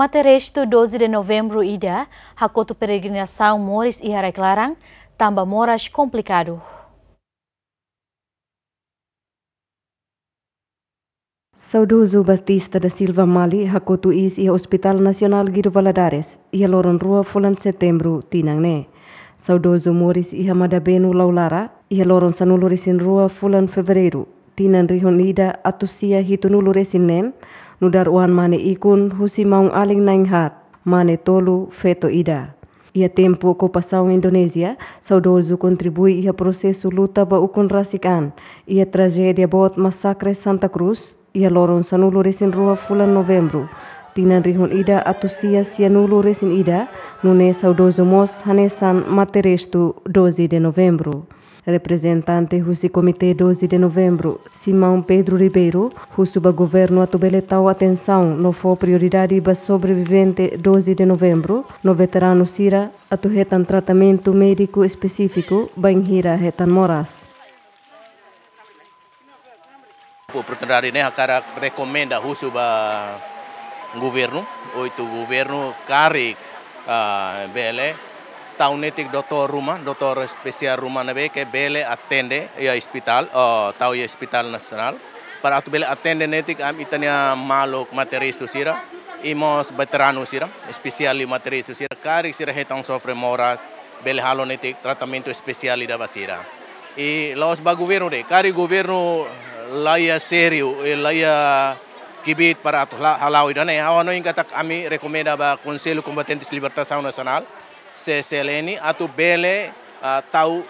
Materesto 12 de novembro ida, hakoto peregrinação Moris e Hareklarang, tamba moras complicado. Saudoso Batista da Silva Mali hakoto is e Hospital Nacional Guido Valadares, e loron rua fulan setembro tinangne. Saudoso Moris e Hamadabenu Laulara, e loron sanuluresin rua fulan fevereiro, tinan rihonida atusia hitunuluresin nen, Nudaruan daruan mane ikun husi maung aling naing hat mane tolu feto ida. Ia tempo ko pasaung Indonesia, saudorzu kontribui ia prosesu luta ba ukun rasikan. Ia tragedia bot masakre Santa Cruz, ia loron sanulu resin rua fulan Novembru. Tinan rihun ida sia sianulu resin ida, nune saudozo mos hanesan materestu dozi de Novembru. Representante Rusi Comitê 12 de novembro, Simão Pedro Ribeiro, Rusuba Governo atubeletau atenção no foi prioridade para sobrevivente 12 de novembro, no veterano Sira, aturretan tratamento médico específico, banhira retan moras. oportunidade né a cara recomenda russo para governo oito governo carre a ah, bele netik doktor rumah, doktor spesial rumah nabe ke bele attende ya hospital, oh, tau ya hospital nasional. Para atu bele attende netik am itania malok materi itu sira, imos veterano sira, spesiali materi itu sira, karik sira hetang sofre moras, bele halo netik tratamento spesial ida basira. I los ba governo de, cari governo laya serio, eh, laya kibit para atu halau idane, awano ingkatak ami rekomenda ba konselu Combatentes libertasau Nasional seseleni atau bele eh, tahu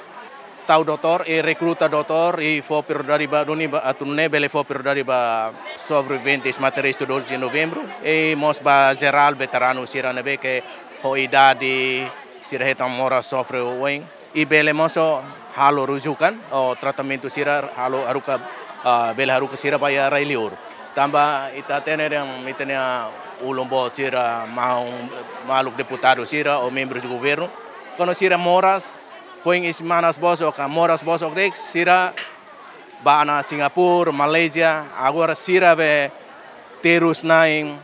tahu doktor e rekruta doktor e fopir dari ba doni ba ne bele fopir dari ba sovri 20 smateri sto 12 novembro e mos ba geral veterano sirane be che ho idadi sirheta mora sovri wing e bele moso halo rujukan o tratamento sira halo aruka eh, bele haruka sira ba ya railior tamba ita tenere mitenia o Lombó tira mal, mal o deputado tira, ou membros do governo. Quando tira moras, foi em semanas boas, moras boas, tira ba na Singapura, Malásia. agora tira ve terus na ah, em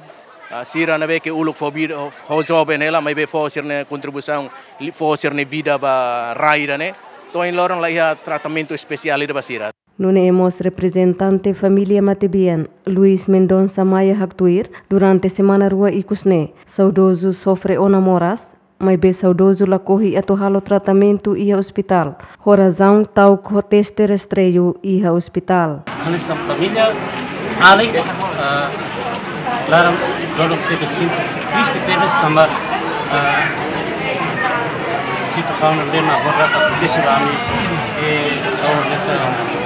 tira na que o Lombó foi o job nela, mas ve fazer né contribuição, fazer né vida ba raira né. Então, em Loron lá tratamento especial da basira. Luneemos representante familia Matebian, Luis Mendonça Maia Hactuir, durante semana rua Ikusne, saudoso sofre onamoras, mas bem saudoso lacorre atorralo tratamento e hospital. Horazão tau teste restreio e a hospital. Nesta família, além uh, laram lorong tebe sim, triste tebe uh, a situação na borda da proteção da minha, e eh, ao nessa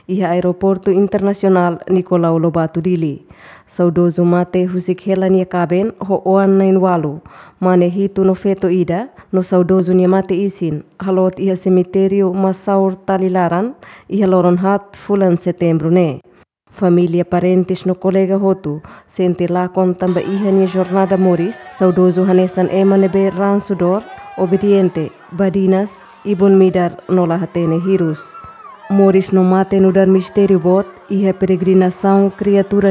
iha aeroporto internasional Nicolau Lobato Dili. Saudozo mate husik helan ya kaben ho oan nain walu. Mane hitu no feto ida no saudozo nia mate isin. Halot iha semiterio masaur talilaran iha loron hat fulan setembro ne. parentis no kolega ho tu, lá tamba também iha jornada moris, saudoso hanesan ran ransudor, obediente, badinas, ibun midar nolah hatene hirus. Moris mate no dar misteri bot iha peregrinação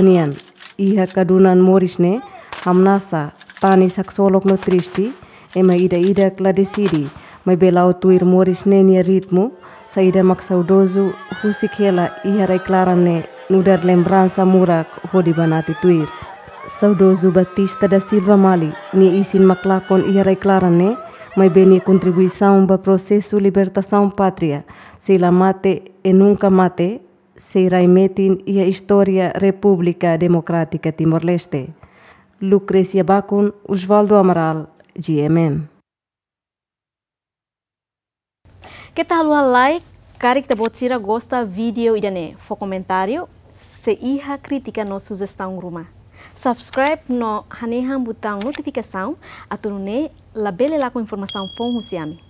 nian, iha kadunan Moris ne hamnasa tani saksolok no tristi ema ida ida kladesiri mai belau tuir Moris ne nia ritmu saida maksaudozu husikela iha reclaran ne nudar lembransa murak hodi banati tuir saudozu Batista da Silva Mali, ni isin maklakon iha reclaran ne, bem beni contribuição para o processo libertação pátria. Se la mate e nunca mate, se raimetin e a história República Democrática Timor-Leste. Lucrecia Bacon, Osvaldo Amaral, GMN. Que tal o like? Cara que te gosta vídeo e dane. For comentário, se iha crítica no sugestão ruma. Subscribe no hanehan botão notificação, atunne La Belle lá com informação Fon Rusiami.